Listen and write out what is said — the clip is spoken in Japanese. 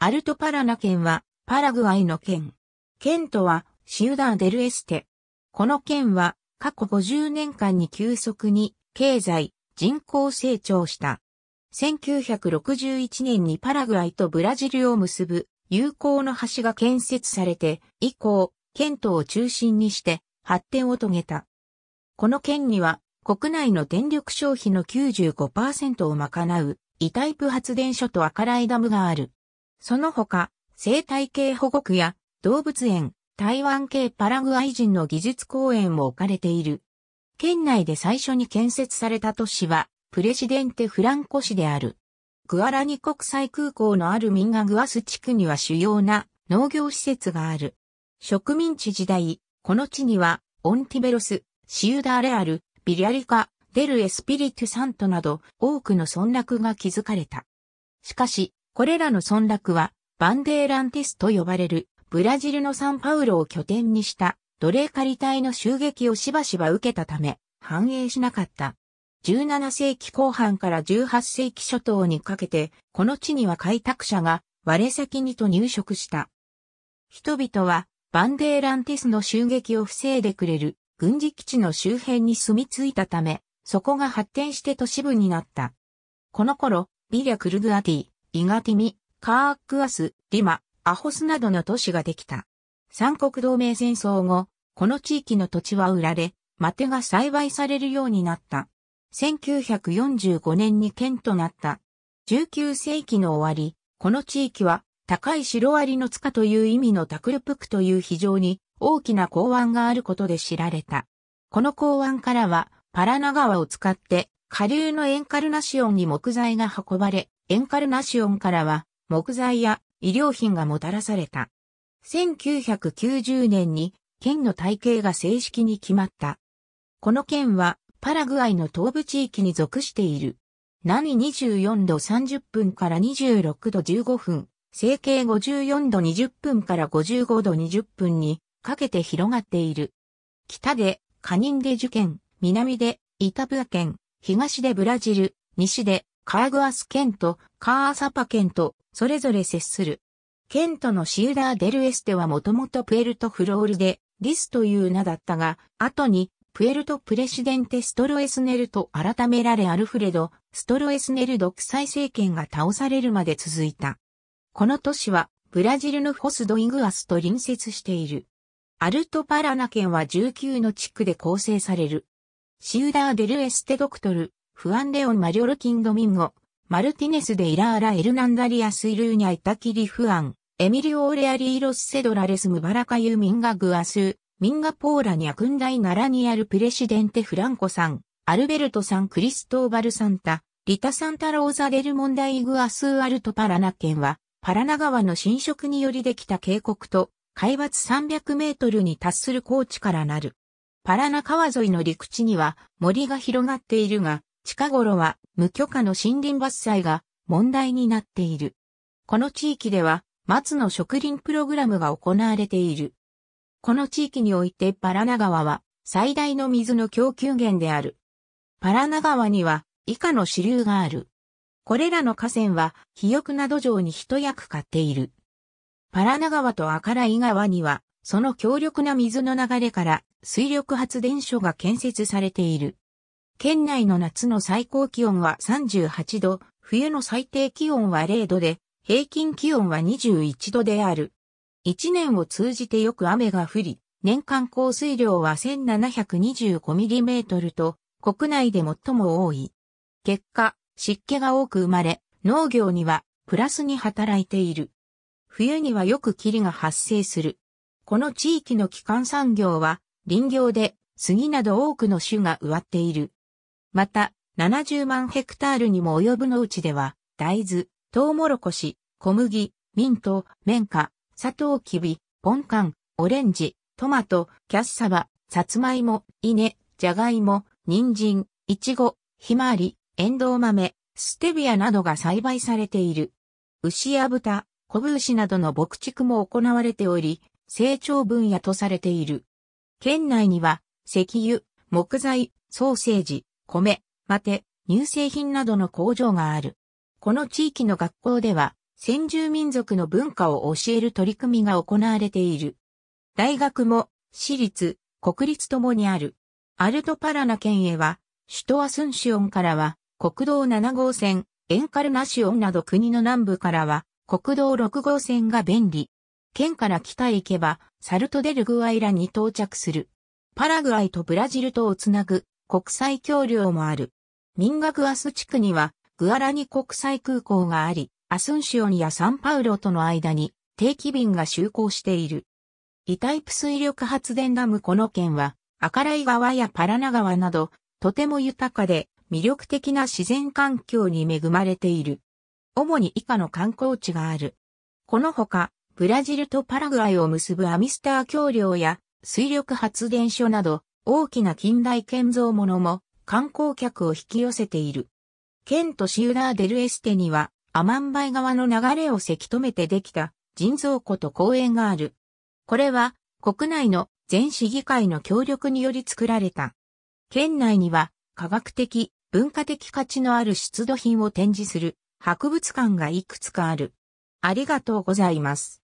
アルトパラナ県は、パラグアイの県。県とは、シウダーデルエステ。この県は、過去50年間に急速に、経済、人口成長した。1961年にパラグアイとブラジルを結ぶ、友好の橋が建設されて、以降、県都を中心にして、発展を遂げた。この県には、国内の電力消費の95%を賄う、イタイプ発電所と赤ライダムがある。その他、生態系保護区や動物園、台湾系パラグアイ人の技術公園も置かれている。県内で最初に建設された都市は、プレジデンテ・フランコ市である。グアラニ国際空港のあるミンガグアス地区には主要な農業施設がある。植民地時代、この地には、オンティベロス、シウダーレアル、ビリアリカ、デル・エスピリトゥ・サントなど多くの村落が築かれた。しかし、これらの村落は、バンデーランティスと呼ばれる、ブラジルのサンパウロを拠点にした、奴隷借り隊の襲撃をしばしば受けたため、繁栄しなかった。17世紀後半から18世紀初頭にかけて、この地には開拓者が割れ先にと入植した。人々は、バンデーランティスの襲撃を防いでくれる軍事基地の周辺に住み着いたため、そこが発展して都市部になった。この頃、ビリャ・クルグアティ、イガティミ、カークアス、リマ、アホスなどの都市ができた。三国同盟戦争後、この地域の土地は売られ、マテが栽培されるようになった。1945年に県となった。19世紀の終わり、この地域は高いシロアリの塚という意味のタクルプクという非常に大きな港湾があることで知られた。この港湾からはパラナ川を使って下流のエンカルナシオンに木材が運ばれ、エンカルナシオンからは木材や医療品がもたらされた。1990年に県の体系が正式に決まった。この県はパラグアイの東部地域に属している。南24度30分から26度15分、整形54度20分から55度20分にかけて広がっている。北でカニンデジュ県、南でイタブア県、東でブラジル、西でカーグアス県とカーサパ県とそれぞれ接する。県とのシウダーデルエステはもともとプエルトフロールでディスという名だったが、後にプエルトプレシデンテストロエスネルと改められアルフレド、ストロエスネル独裁政権が倒されるまで続いた。この都市はブラジルのフォスドイングアスと隣接している。アルトパラナ県は19の地区で構成される。シウダーデルエステドクトル、フアン・レオン・マリョル・キン・ドミンゴ、マルティネス・デ・イラーラ・エルナンダリアス・イルーニャ・イタキリ・フアン、エミリオ・オレアリー・ロス・セドラレス・ムバラカユ・ミンガ・グアス、ミンガ・ポーラニャ・クンダイ・ナラニアル・プレシデンテ・フランコさん、アルベルトさん・クリストーバル・サンタ、リタ・サンタ・ローザ・デル・モンダイ・グアス・アルト・パラナ県は、パラナ川の侵食によりできた渓谷と、海抜300メートルに達する高地からなる。パラナ川沿いの陸地には森が広がっているが、近頃は無許可の森林伐採が問題になっている。この地域では松の植林プログラムが行われている。この地域においてパラナ川は最大の水の供給源である。パラナ川には以下の支流がある。これらの河川は肥沃な土壌に一役買っている。パラナ川と赤良川にはその強力な水の流れから水力発電所が建設されている。県内の夏の最高気温は38度、冬の最低気温は0度で、平均気温は21度である。一年を通じてよく雨が降り、年間降水量は 1725mm と、国内で最も多い。結果、湿気が多く生まれ、農業にはプラスに働いている。冬にはよく霧が発生する。この地域の基幹産業は、林業で、杉など多くの種が植わっている。また、70万ヘクタールにも及ぶ農地では、大豆、トウモロコシ、小麦、ミント、綿花、サトウキビ、ポンカン、オレンジ、トマト、キャッサバ、サツマイモ、稲、ジャガイモ、人参、イチゴ、ひまわり、エンドウ豆、ステビアなどが栽培されている。牛や豚、コブ牛などの牧畜も行われており、成長分野とされている。県内には、石油、木材、ソーセージ、米、マテ、乳製品などの工場がある。この地域の学校では、先住民族の文化を教える取り組みが行われている。大学も、私立、国立ともにある。アルトパラナ県へは、首都アスンシオンからは、国道7号線、エンカルナシオンなど国の南部からは、国道6号線が便利。県から北へ行けば、サルトデルグアイラに到着する。パラグアイとブラジルとをつなぐ国際橋梁もある。ミンガグアス地区には、グアラニ国際空港があり、アスンシオニやサンパウロとの間に定期便が就航している。イタイプ水力発電ダムこの県は、赤い川やパラナ川など、とても豊かで魅力的な自然環境に恵まれている。主に以下の観光地がある。このほか、ブラジルとパラグアイを結ぶアミスター橋梁や水力発電所など、大きな近代建造物も観光客を引き寄せている。県都シ裏ラーデルエステにはアマンバイ川の流れをせき止めてできた人造湖と公園がある。これは国内の全市議会の協力により作られた。県内には科学的、文化的価値のある出土品を展示する博物館がいくつかある。ありがとうございます。